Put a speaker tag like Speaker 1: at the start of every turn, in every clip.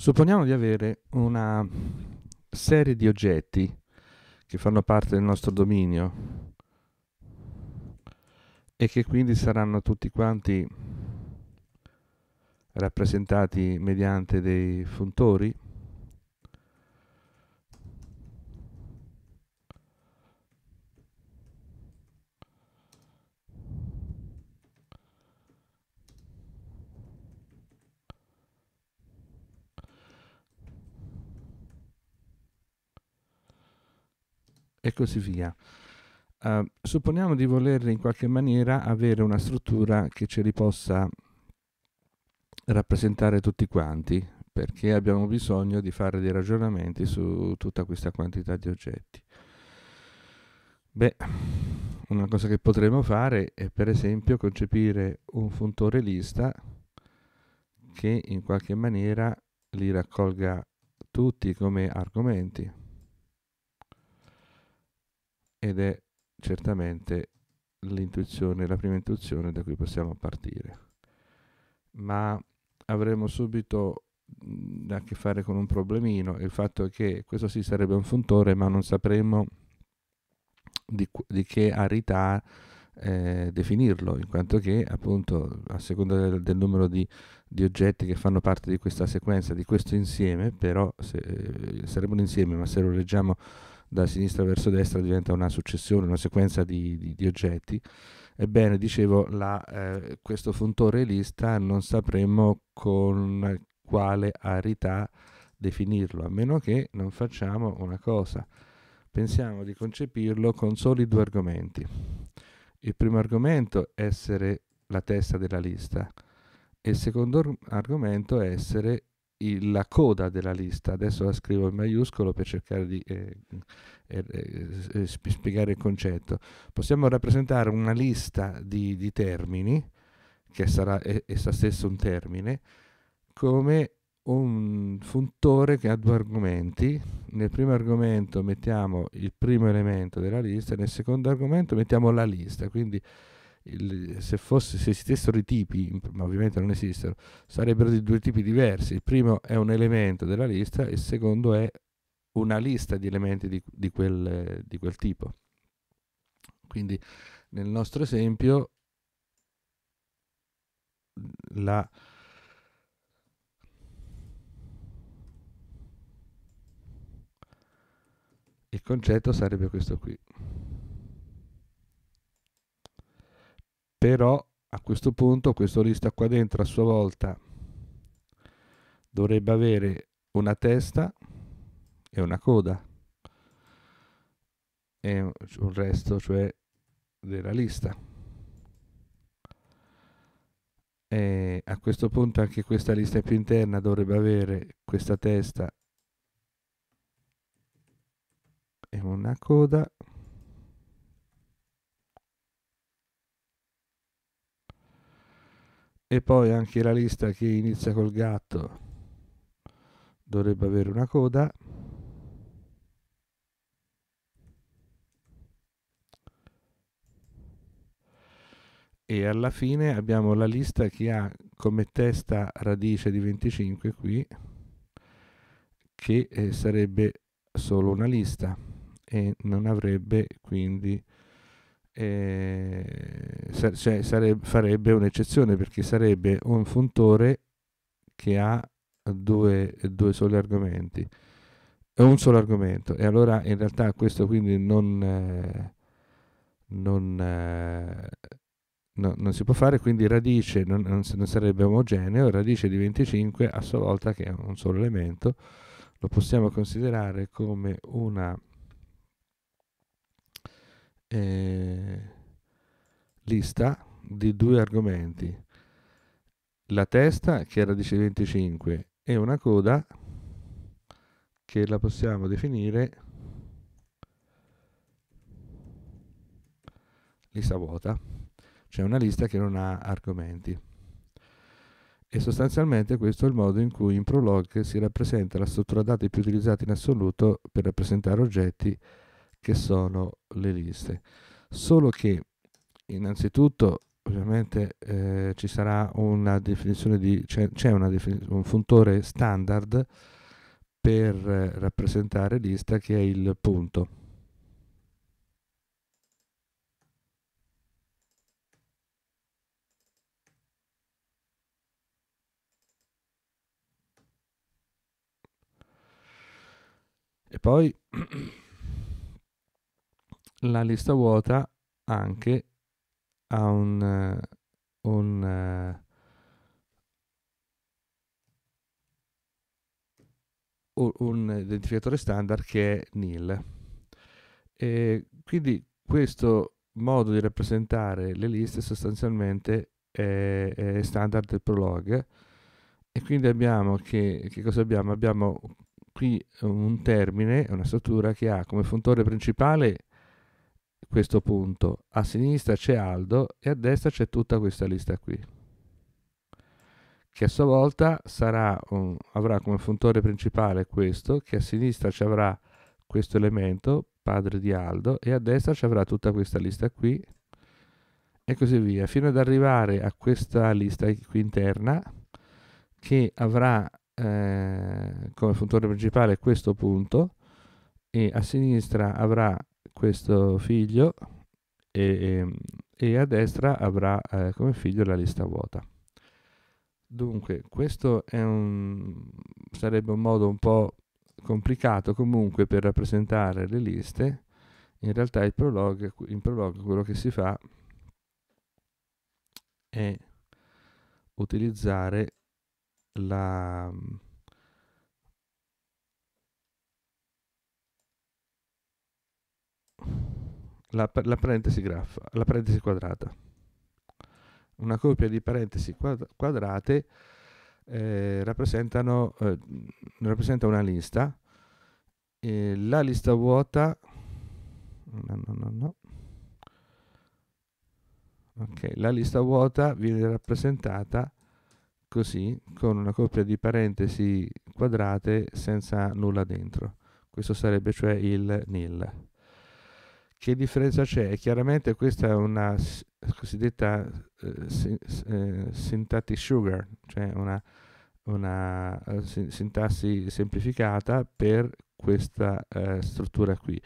Speaker 1: Supponiamo di avere una serie di oggetti che fanno parte del nostro dominio e che quindi saranno tutti quanti rappresentati mediante dei funtori e così via. Uh, supponiamo di voler in qualche maniera avere una struttura che ce li possa rappresentare tutti quanti, perché abbiamo bisogno di fare dei ragionamenti su tutta questa quantità di oggetti. Beh, una cosa che potremmo fare è per esempio concepire un funtore lista che in qualche maniera li raccolga tutti come argomenti ed è certamente l'intuizione, la prima intuizione da cui possiamo partire. Ma avremo subito a che fare con un problemino, il fatto che questo sì sarebbe un funtore, ma non sapremmo di, di che arità eh, definirlo, in quanto che appunto a seconda del, del numero di, di, oggetti che fanno parte di questa sequenza, di questo insieme, però se, eh, sarebbe un insieme, ma se lo leggiamo da sinistra verso destra diventa una successione, una sequenza di, di, di oggetti. Ebbene, dicevo, la, eh, questo funtore lista non sapremmo con quale arità definirlo, a meno che non facciamo una cosa. Pensiamo di concepirlo con soli due argomenti. Il primo argomento essere la testa della lista e il secondo argomento è essere il, la coda della lista. Adesso la scrivo in maiuscolo per cercare di eh, eh, eh, eh spiegare il concetto. Possiamo rappresentare una lista di, di termini, che sarà essa stessa un termine, come un funtore che ha due argomenti. Nel primo argomento mettiamo il primo elemento della lista, nel secondo argomento mettiamo la lista. Quindi il, se, fosse, se, esistessero i tipi, ma ovviamente non esistono, sarebbero di due tipi diversi. Il primo è un elemento della lista e il secondo è una lista di elementi di, di, quel, di quel tipo. Quindi nel nostro esempio la... il concetto sarebbe questo qui. però a questo punto questo lista qua dentro a sua volta dovrebbe avere una testa e una coda e un resto cioè della lista e a questo punto anche questa lista più interna dovrebbe avere questa testa e una coda E poi anche la lista che inizia col gatto dovrebbe avere una coda. E alla fine abbiamo la lista che ha come testa radice di 25 qui, che eh, sarebbe solo una lista e non avrebbe quindi eh, cioè, sarebbe, farebbe un'eccezione perché sarebbe un funtore che ha due, due soli argomenti, un solo argomento, e allora in realtà questo quindi non, eh, non, eh, no, non si può fare, quindi radice non, non, sarebbe omogeneo, radice di 25 a sua volta che è un solo elemento, lo possiamo considerare come una eh, lista di due argomenti, la testa che è radice 25 e una coda che la possiamo definire lista vuota, cioè una lista che non ha argomenti. E sostanzialmente questo è il modo in cui in Prolog si rappresenta la struttura dati più utilizzata in assoluto per rappresentare oggetti che sono le liste. Solo che innanzitutto ovviamente eh, ci sarà una definizione di c'è, c'è una definiz- un funtore standard per eh, rappresentare lista che è il punto. E poi la lista vuota anche ha un, eh, un, eh, un identificatore standard che è nil. E quindi questo modo di rappresentare le liste sostanzialmente è, è standard del prolog e quindi abbiamo che, che cosa abbiamo? Abbiamo qui un termine, una struttura che ha come funtore principale questo punto, a sinistra c'è Aldo e a destra c'è tutta questa lista qui, che a sua volta sarà, um, avrà come funtore principale questo, che a sinistra ci avrà questo elemento, padre di Aldo, e a destra ci avrà tutta questa lista qui, e così via, fino ad arrivare a questa lista qui interna, che avrà eh, come funtore principale questo punto, e a sinistra avrà questo figlio e, e, a destra avrà eh, come figlio la lista vuota. Dunque, questo un, sarebbe un modo un po' complicato comunque per rappresentare le liste. In realtà il prologue, in prologue quello che si fa è utilizzare la, la, la, parentesi graffa, la parentesi quadrata. Una coppia di parentesi quadrate eh, rappresentano, eh, rappresenta una lista. Eh, la lista vuota... No, no, no, no. Okay, la lista vuota viene rappresentata così, con una coppia di parentesi quadrate senza nulla dentro. Questo sarebbe cioè il nil. Che differenza c'è? E chiaramente questa è una cosiddetta eh, eh, synthetic sugar, cioè una, una eh, sintassi semplificata per questa eh, struttura qui.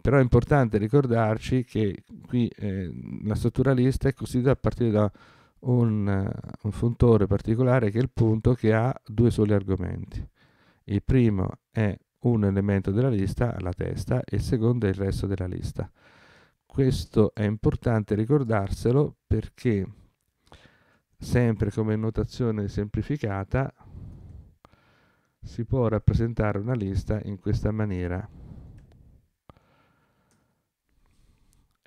Speaker 1: Però è importante ricordarci che qui eh, la struttura lista è costituita a partire da un, eh, un funtore particolare che è il punto che ha due soli argomenti. Il primo è un elemento della lista la testa e il secondo è il resto della lista. Questo è importante ricordarselo perché sempre come notazione semplificata si può rappresentare una lista in questa maniera.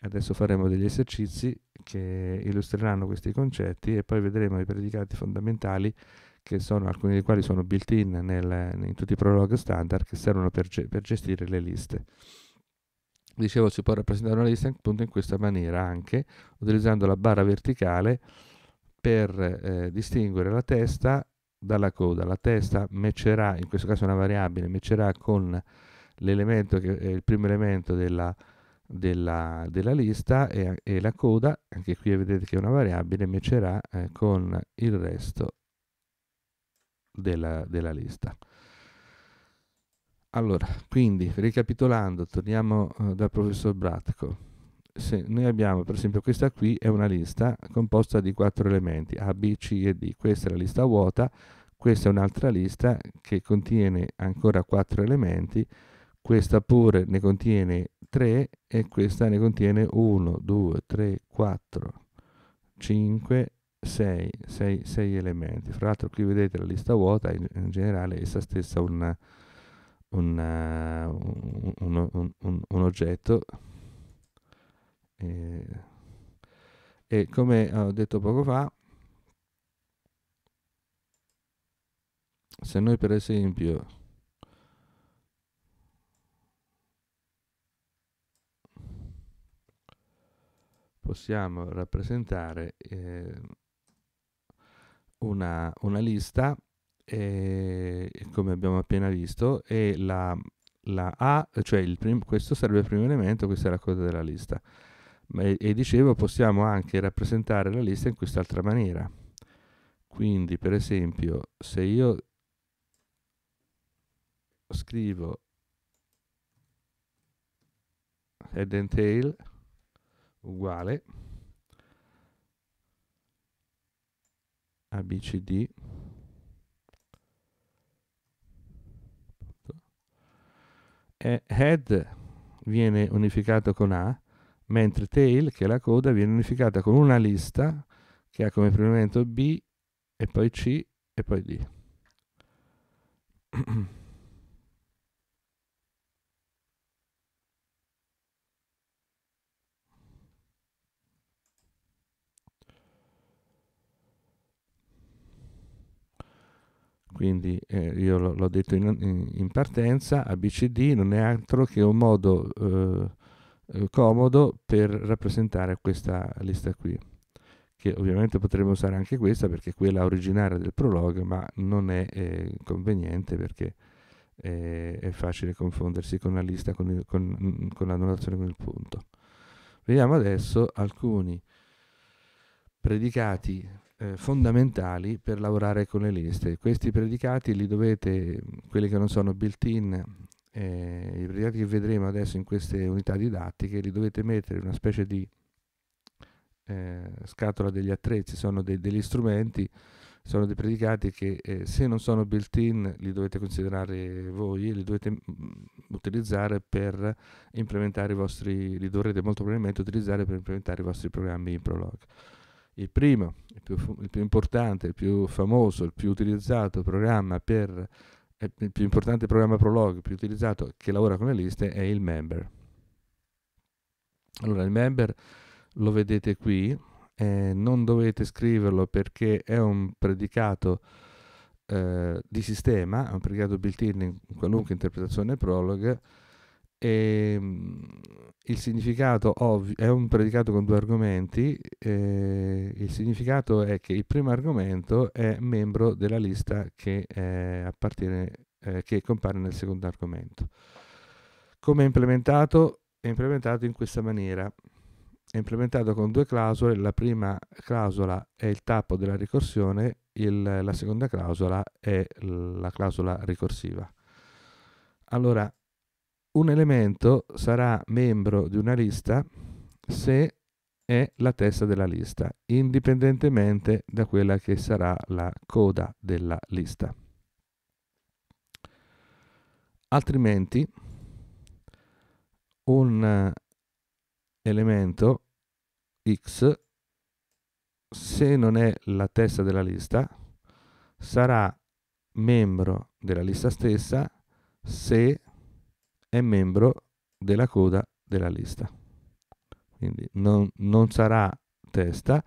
Speaker 1: Adesso faremo degli esercizi che illustreranno questi concetti e poi vedremo i predicati fondamentali che sono, alcuni dei quali sono built-in in tutti i prolog standard che servono per, ge- per gestire le liste. Dicevo, si può rappresentare una lista appunto in questa maniera anche utilizzando la barra verticale per eh, distinguere la testa dalla coda. La testa matcherà, in questo caso una variabile, matcherà con l'elemento che è eh, il primo elemento della, della, della lista e, e, la coda, anche qui vedete che è una variabile, matcherà eh, con il resto della, della lista. Allora, quindi ricapitolando, torniamo eh, dal professor Bratco. Se noi abbiamo, per esempio, questa qui è una lista composta di quattro elementi A, B, C e D. Questa è la lista vuota, questa è un'altra lista che contiene ancora quattro elementi, questa pure ne contiene 3 e questa ne contiene 1, 2, 3, 4, 5 6, 6, 6 elementi. Fra l'altro qui vedete la lista vuota, in, in generale essa stessa una, una, un, un, un, un, oggetto. E, e come ho detto poco fa, se noi per esempio possiamo rappresentare eh, una, una lista, e, eh, come abbiamo appena visto, e la, la A, cioè prim, questo sarebbe il primo elemento, questa è la coda della lista. E, e dicevo, possiamo anche rappresentare la lista in quest'altra maniera. Quindi, per esempio, se io scrivo head and tail uguale ABCD e head viene unificato con A mentre tail che è la coda viene unificata con una lista che ha come primo elemento B e poi C e poi D Quindi eh, io l- l'ho detto in, in, partenza, ABCD non è altro che un modo eh, eh, comodo per rappresentare questa lista qui, che ovviamente potremmo usare anche questa perché è quella originaria del prologo, ma non è eh, conveniente perché eh, è facile confondersi con la lista, con, il, con, mm, con la notazione con il punto. Vediamo adesso alcuni predicati eh, fondamentali per lavorare con le liste. Questi predicati li dovete, quelli che non sono built-in, eh, i predicati che vedremo adesso in queste unità didattiche, li dovete mettere in una specie di eh, scatola degli attrezzi, sono de degli strumenti, sono dei predicati che eh, se non sono built-in li dovete considerare voi, li dovete utilizzare per implementare i vostri, li dovrete molto probabilmente utilizzare per implementare i vostri programmi in Prolog. Il primo, il più, il più importante, il più famoso, il più utilizzato programma per eh, il più importante programma prologue più utilizzato che lavora con le liste è il member. Allora, il member lo vedete qui, eh, non dovete scriverlo perché è un predicato eh, di sistema, è un predicato built-in in qualunque interpretazione prologue, e, ehm, il significato ovvio, è un predicato con due argomenti. Eh, il significato è che il primo argomento è membro della lista che, eh, eh, che compare nel secondo argomento. Come è implementato? È implementato in questa maniera. È implementato con due clausole. La prima clausola è il tappo della ricorsione, il, la seconda clausola è la clausola ricorsiva. Allora, un elemento sarà membro di una lista se è la testa della lista, indipendentemente da quella che sarà la coda della lista. Altrimenti un elemento x, se non è la testa della lista, sarà membro della lista stessa se è membro della coda della lista. Quindi non, non sarà testa,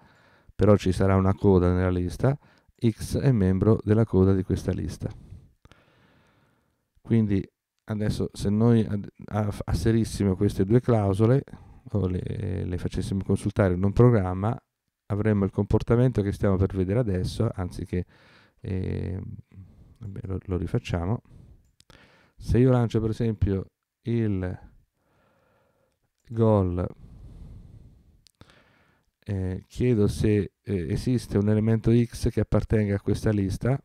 Speaker 1: però ci sarà una coda nella lista, X è membro della coda di questa lista. Quindi adesso se noi asserissimo queste due clausole o le, le facessimo consultare in un programma, avremmo il comportamento che stiamo per vedere adesso, anziché eh, vabbè, lo, lo, rifacciamo. Se io lancio per esempio il gol. Eh, chiedo se eh, esiste un elemento X che appartenga a questa lista.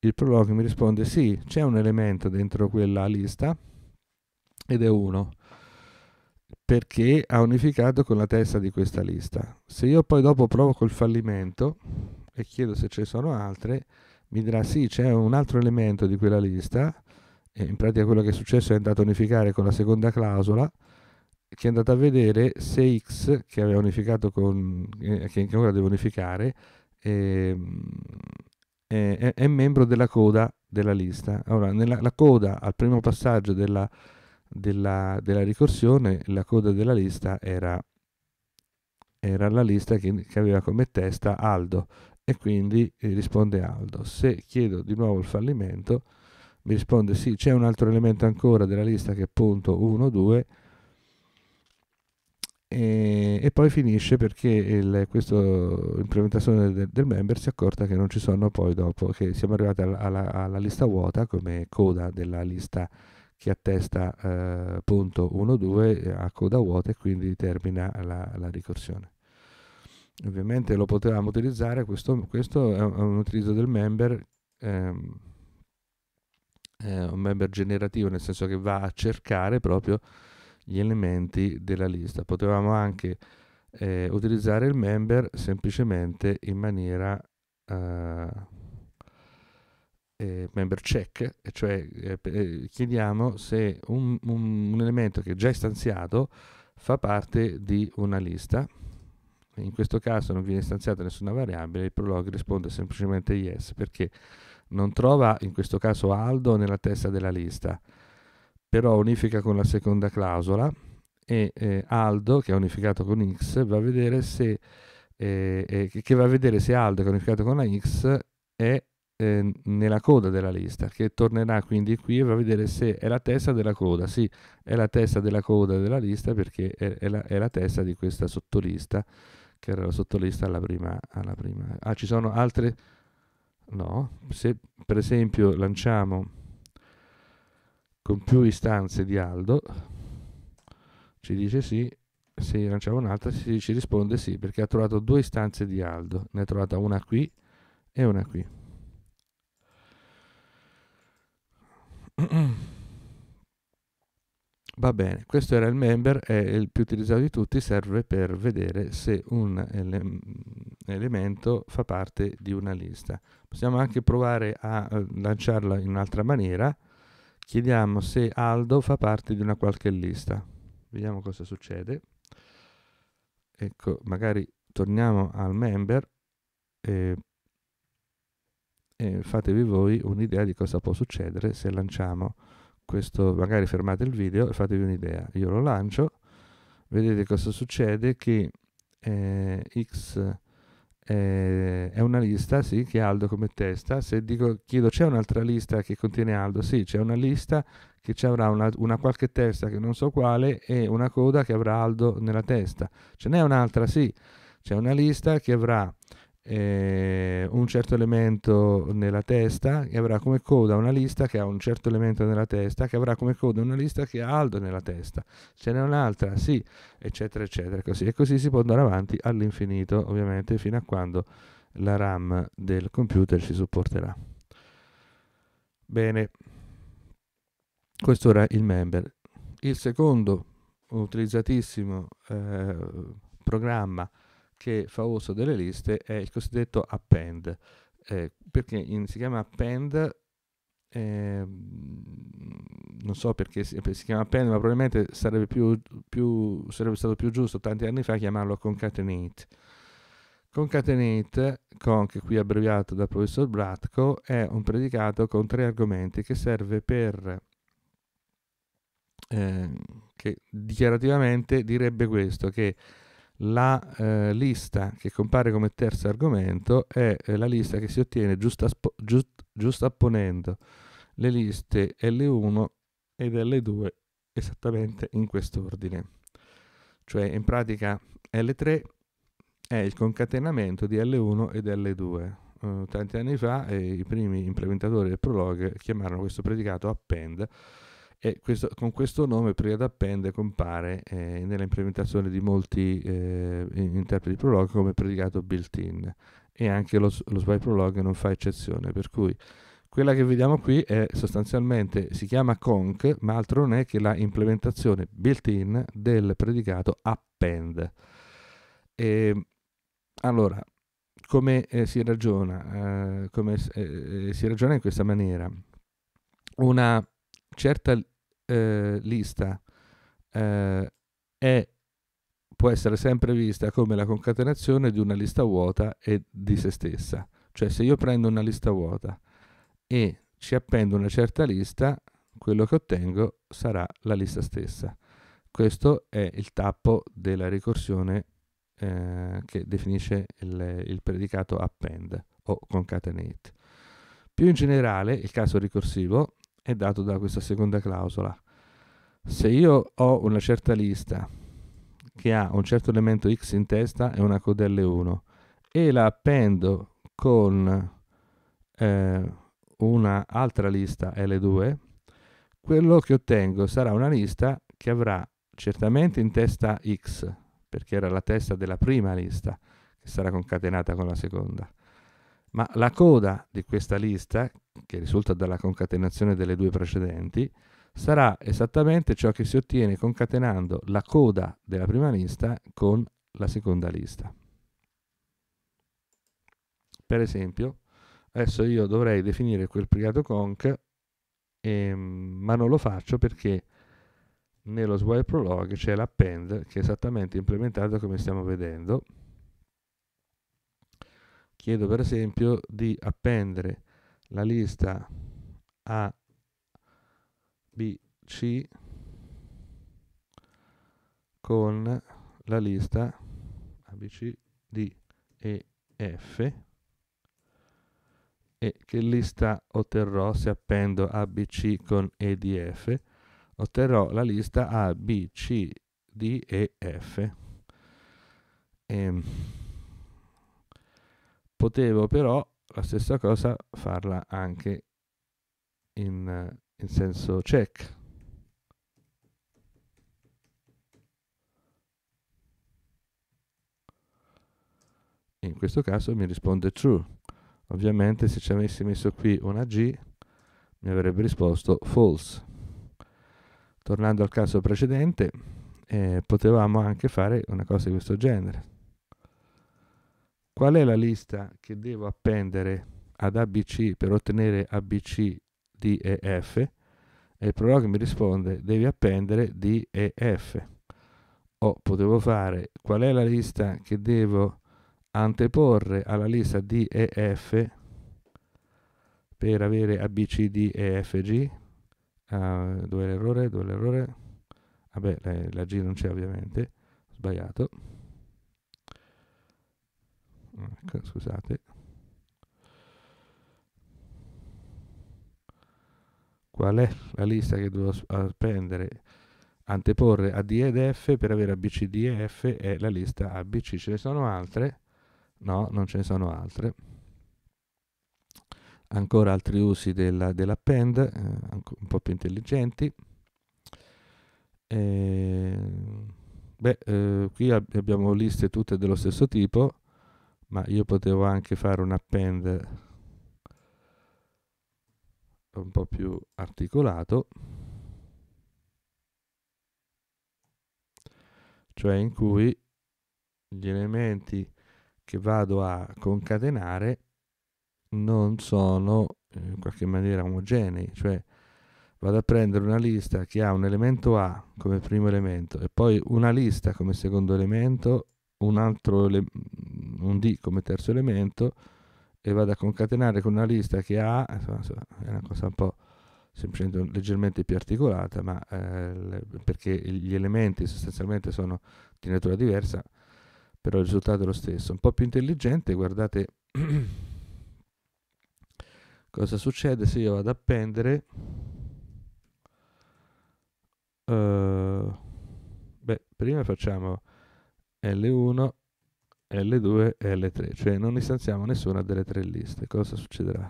Speaker 1: il prologo mi risponde sì, c'è un elemento dentro quella lista ed è uno perché ha unificato con la testa di questa lista. Se io poi dopo provo col fallimento e chiedo se ce ne sono altre, mi dirà sì, c'è un altro elemento di quella lista, e in pratica quello che è successo è andato a unificare con la seconda clausola, che è andata a vedere se x, che aveva unificato con, eh, che ancora devo unificare, eh, eh, è, membro della coda della lista. Allora, nella, la coda al primo passaggio della, della, della ricorsione, la coda della lista era, era la lista che, che, aveva come testa Aldo e quindi eh, risponde Aldo. Se chiedo di nuovo il fallimento, mi risponde sì, c'è un altro elemento ancora della lista che è punto 1, 2 e, e, poi finisce perché questa implementazione del, del, member si è accorta che non ci sono poi dopo, che siamo arrivati alla, alla, alla lista vuota come coda della lista che attesta eh, punto 1.2 eh, a coda vuota e quindi termina la, la ricorsione. Ovviamente lo potevamo utilizzare, questo, questo è, un, è un utilizzo del member, ehm, un member generativo nel senso che va a cercare proprio gli elementi della lista. Potevamo anche eh, utilizzare il member semplicemente in maniera eh, eh, member check, cioè eh, eh, chiediamo se un, un, un elemento che è già istanziato fa parte di una lista. In questo caso non viene istanziata nessuna variabile, il prologue risponde semplicemente yes perché non trova in questo caso Aldo nella testa della lista però unifica con la seconda clausola e eh, Aldo, che è unificato con X, va a vedere se, eh, eh che va a vedere se Aldo, che è unificato con la X, è eh, nella coda della lista, che tornerà quindi qui e va a vedere se è la testa della coda. Sì, è la testa della coda della lista perché è, è, la, è la, testa di questa sottolista, che era la sottolista alla prima, alla prima. Ah, ci sono altre... No, se per esempio lanciamo con più istanze di Aldo, ci dice sì, si lanciamo un'altra, si, ci risponde sì, perché ha trovato due istanze di Aldo, ne ha trovata una qui e una qui. Va bene, questo era il member, è il più utilizzato di tutti, serve per vedere se un ele- elemento fa parte di una lista. Possiamo anche provare a eh, lanciarla in un'altra maniera, Chiediamo se Aldo fa parte di una qualche lista. Vediamo cosa succede. Ecco, magari torniamo al member e, e fatevi voi un'idea di cosa può succedere se lanciamo questo, magari fermate il video e fatevi un'idea. Io lo lancio, vedete cosa succede che eh, X eh, è una lista, sì, che Aldo come testa. Se dico, chiedo, c'è un'altra lista che contiene Aldo? Sì, c'è una lista che ci avrà una, una, qualche testa che non so quale e una coda che avrà Aldo nella testa. Ce n'è un'altra, sì, c'è una lista che avrà eh, un certo elemento nella testa e avrà come coda una lista che ha un certo elemento nella testa che avrà come coda una lista che ha Aldo nella testa ce n'è un'altra sì eccetera eccetera così e così si può andare avanti all'infinito ovviamente fino a quando la RAM del computer ci supporterà bene questo era il member il secondo utilizzatissimo eh, programma che fa uso delle liste è il cosiddetto append, eh, perché in, si chiama append, eh, non so perché si, si, chiama append, ma probabilmente sarebbe, più, più, sarebbe stato più giusto tanti anni fa chiamarlo concatenate. Concatenate, con che qui abbreviato dal professor Bratco, è un predicato con tre argomenti che serve per eh, che dichiarativamente direbbe questo, che la eh, lista che compare come terzo argomento è eh, la lista che si ottiene giustapponendo giust, le liste L1 ed L2 esattamente in quest'ordine. Cioè in pratica L3 è il concatenamento di L1 ed L2. Uh, eh, tanti anni fa eh, i primi implementatori del prolog chiamarono questo predicato append e questo, con questo nome Priya Append compare eh, nella implementazione di molti eh, interpreti prolog come predicato built-in e anche lo, lo swipe prolog non fa eccezione, per cui quella che vediamo qui è sostanzialmente, si chiama conc, ma altro non è che la implementazione built-in del predicato append. E, allora, come eh, si ragiona? Eh, come eh, eh si ragiona in questa maniera? Una certa eh, lista eh, è, può essere sempre vista come la concatenazione di una lista vuota e di se stessa. Cioè se io prendo una lista vuota e ci appendo una certa lista, quello che ottengo sarà la lista stessa. Questo è il tappo della ricorsione eh, che definisce il, il, predicato append o concatenate. Più in generale, il caso ricorsivo è dato da questa seconda clausola. Se io ho una certa lista che ha un certo elemento x in testa e una coda l 1 e la appendo con eh, un'altra lista L2, quello che ottengo sarà una lista che avrà certamente in testa x, perché era la testa della prima lista, che sarà concatenata con la seconda, ma la coda di questa lista, che risulta dalla concatenazione delle due precedenti, sarà esattamente ciò che si ottiene concatenando la coda della prima lista con la seconda lista. Per esempio, adesso io dovrei definire quel privato conc, ehm, ma non lo faccio perché nello swipe prologue c'è l'append che è esattamente implementato come stiamo vedendo, chiedo per esempio di appendere la lista A, B, C con la lista A, B, C, D, E, F e che lista otterrò se appendo A, B, C con E, D, F? Otterrò la lista A, B, C, D, E, F. E, ehm, Potevo però la stessa cosa farla anche in, in senso check. In questo caso mi risponde true. Ovviamente se ci avessi messo qui una G mi avrebbe risposto false. Tornando al caso precedente, eh, potevamo anche fare una cosa di questo genere. Qual è la lista che devo appendere ad ABC per ottenere ABC, D e F? E il prologo mi risponde devi appendere D e F. O potevo fare qual è la lista che devo anteporre alla lista D e F per avere ABCD e FG? Uh, ah, dove l'errore? Dove l'errore? Vabbè, la, la G non c'è ovviamente, sbagliato ecco, scusate qual è la lista che devo prendere anteporre a D ed F per avere ABC, D e F è la lista ABC ce ne sono altre? no, non ce ne sono altre ancora altri usi dell'append eh, un po' più intelligenti eh, beh, eh, qui ab abbiamo liste tutte dello stesso tipo ma io potevo anche fare un append un po' più articolato cioè in cui gli elementi che vado a concatenare non sono in qualche maniera omogenei, cioè vado a prendere una lista che ha un elemento A come primo elemento e poi una lista come secondo elemento, un altro ele un D come terzo elemento e vado a concatenare con una lista che ha, insomma, insomma è una cosa un po' semplicemente leggermente più articolata, ma eh, perché gli elementi sostanzialmente sono di natura diversa, però il risultato è lo stesso. Un po' più intelligente, guardate cosa succede se io vado ad appendere... Uh, eh, beh, prima facciamo L1 l2 e L3, cioè non istanziamo nessuna delle tre liste. Cosa succederà?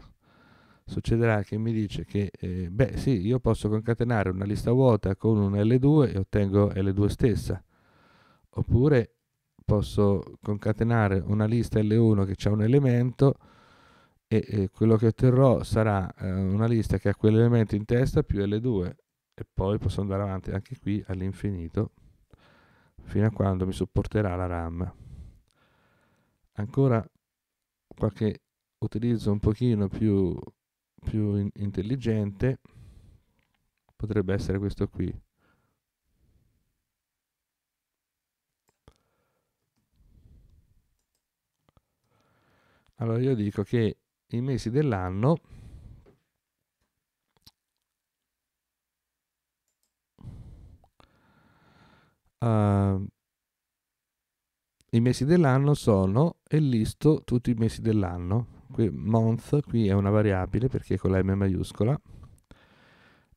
Speaker 1: Succederà che mi dice che, eh, beh sì, io posso concatenare una lista vuota con un L2 e ottengo L2 stessa, oppure posso concatenare una lista L1 che ha un elemento e, e, quello che otterrò sarà eh, una lista che ha quell'elemento in testa più L2 e poi posso andare avanti anche qui all'infinito fino a quando mi supporterà la RAM ancora qualche utilizzo un pochino più, più in intelligente potrebbe essere questo qui allora io dico che i mesi dell'anno uh, i mesi dell'anno sono e listo tutti i mesi dell'anno. Qui, month qui è una variabile perché è con la M maiuscola.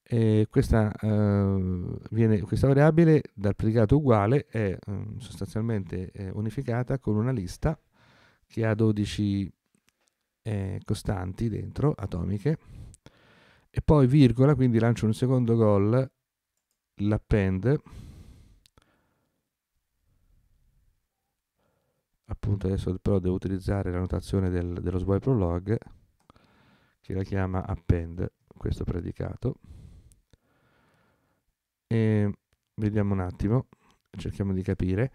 Speaker 1: E questa, eh, viene, questa variabile dal predicato uguale è mm, sostanzialmente è eh, unificata con una lista che ha 12 eh, costanti dentro, atomiche, e poi virgola, quindi lancio un secondo gol, l'append, appunto adesso però devo utilizzare la notazione del, dello swipe prolog che la chiama append questo predicato e vediamo un attimo cerchiamo di capire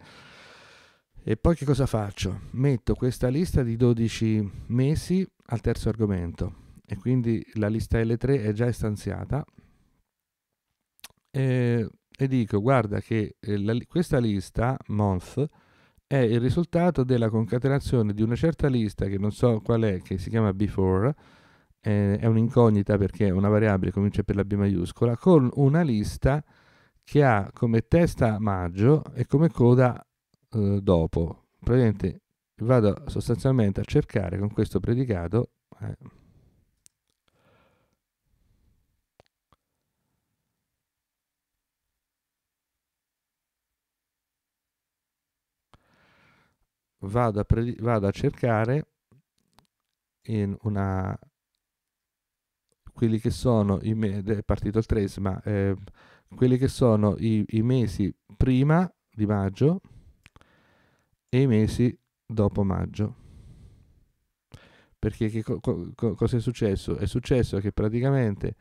Speaker 1: e poi che cosa faccio? Metto questa lista di 12 mesi al terzo argomento e quindi la lista L3 è già istanziata e, e dico guarda che eh, la, questa lista month è il risultato della concatenazione di una certa lista che non so qual è, che si chiama before, eh, è un'incognita perché è una variabile comincia per la B maiuscola, con una lista che ha come testa maggio e come coda eh, dopo. Praticamente vado sostanzialmente a cercare con questo predicato eh, vado a, pre- vado a cercare una, quelli che sono i me- è partito il trace, ma eh, quelli che sono i, i, mesi prima di maggio e i mesi dopo maggio. Perché co- co- cosa è successo? È successo che praticamente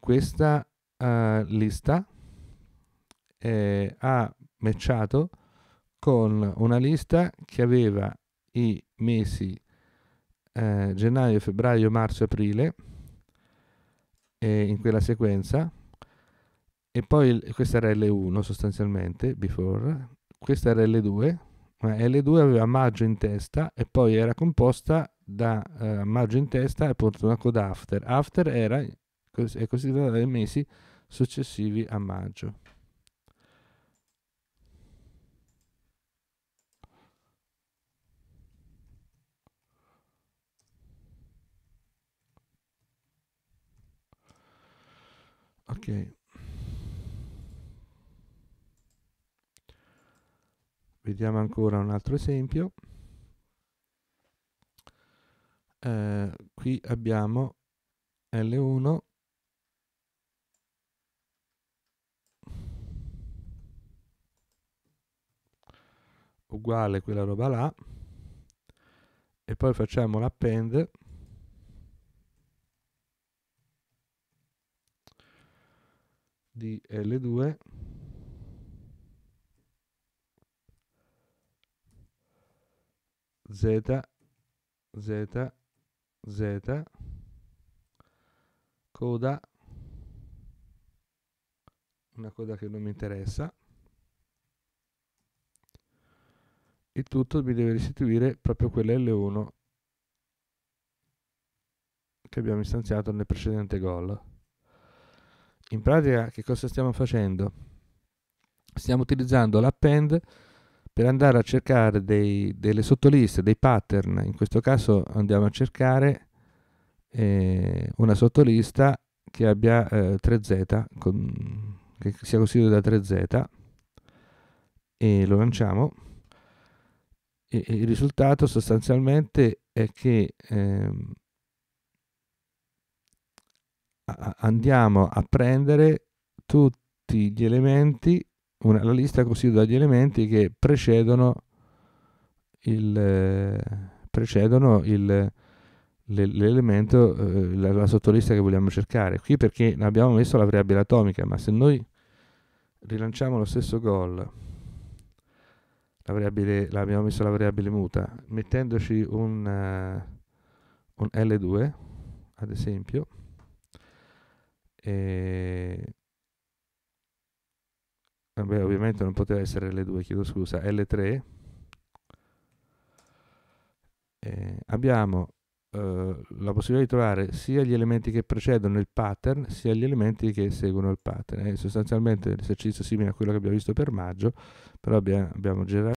Speaker 1: questa uh, lista eh, ha matchato con una lista che aveva i mesi eh, gennaio, febbraio, marzo, aprile eh, in quella sequenza e poi il, questa era L1 sostanzialmente, before, questa era L2, ma L2 aveva maggio in testa e poi era composta da eh, maggio in testa e poi una coda after. After era, è considerata dai mesi successivi a maggio. perché vediamo ancora un altro esempio eh, qui abbiamo L1 uguale quella roba là e poi facciamo l'append di L2 Z Z Z coda una coda che non mi interessa il tutto mi deve restituire proprio quella L1 che abbiamo istanziato nel precedente gol in pratica che cosa stiamo facendo? Stiamo utilizzando l'append per andare a cercare dei, delle sottoliste, dei pattern, in questo caso andiamo a cercare eh, una sottolista che abbia eh, 3z, con, che sia costituita da 3z e lo lanciamo. E, e il risultato sostanzialmente è che ehm, andiamo a prendere tutti gli elementi, una, la lista costituita dagli elementi che precedono il, precedono il, l'elemento, eh, la, la, sottolista che vogliamo cercare. Qui perché abbiamo messo la variabile atomica, ma se noi rilanciamo lo stesso gol, abbiamo messo la variabile muta, mettendoci un, eh, un L2, ad esempio, e... Vabbè, ovviamente non poteva essere L2, chiedo scusa, L3. E abbiamo eh, la possibilità di trovare sia gli elementi che precedono il pattern, sia gli elementi che seguono il pattern. È sostanzialmente l'esercizio simile a quello che abbiamo visto per maggio, però abbiamo, abbiamo girato